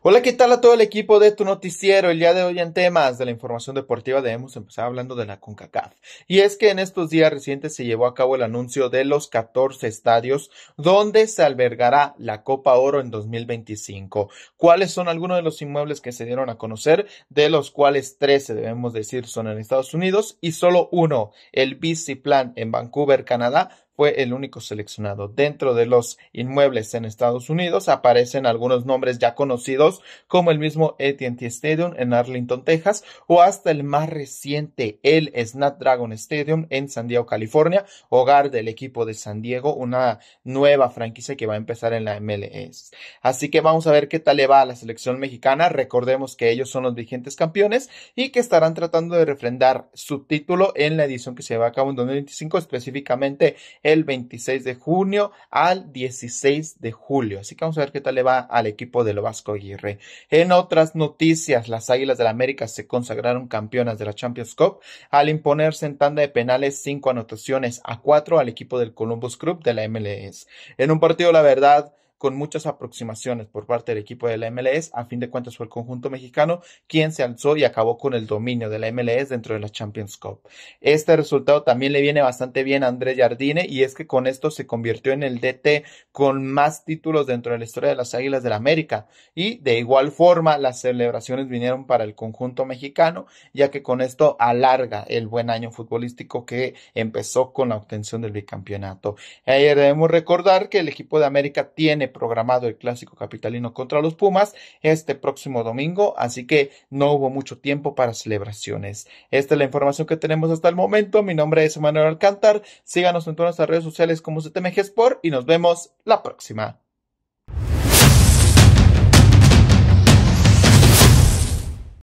Hola, ¿qué tal a todo el equipo de tu noticiero? El día de hoy en temas de la información deportiva debemos empezar hablando de la CONCACAF. Y es que en estos días recientes se llevó a cabo el anuncio de los 14 estadios donde se albergará la Copa Oro en 2025. ¿Cuáles son algunos de los inmuebles que se dieron a conocer? De los cuales 13 debemos decir son en Estados Unidos y solo uno, el BC Plan en Vancouver, Canadá, fue el único seleccionado. Dentro de los inmuebles en Estados Unidos aparecen algunos nombres ya conocidos como el mismo AT&T Stadium en Arlington, Texas o hasta el más reciente, el Snapdragon Stadium en San Diego, California, hogar del equipo de San Diego, una nueva franquicia que va a empezar en la MLS. Así que vamos a ver qué tal le va a la selección mexicana. Recordemos que ellos son los vigentes campeones y que estarán tratando de refrendar su título en la edición que se va a cabo en 2025, específicamente el 26 de junio al 16 de julio. Así que vamos a ver qué tal le va al equipo de lo Vasco Aguirre. En otras noticias, las Águilas del la América se consagraron campeonas de la Champions Cup al imponerse en tanda de penales cinco anotaciones a cuatro al equipo del Columbus Club de la MLS. En un partido, la verdad, con muchas aproximaciones por parte del equipo de la MLS. A fin de cuentas fue el conjunto mexicano quien se alzó y acabó con el dominio de la MLS dentro de la Champions Cup. Este resultado también le viene bastante bien a André Jardine y es que con esto se convirtió en el DT con más títulos dentro de la historia de las Águilas del América. Y de igual forma las celebraciones vinieron para el conjunto mexicano, ya que con esto alarga el buen año futbolístico que empezó con la obtención del bicampeonato. Ayer eh, debemos recordar que el equipo de América tiene programado el clásico capitalino contra los Pumas este próximo domingo, así que no hubo mucho tiempo para celebraciones. Esta es la información que tenemos hasta el momento. Mi nombre es Manuel Alcántar. Síganos en todas nuestras redes sociales como CTMG Sport y nos vemos la próxima.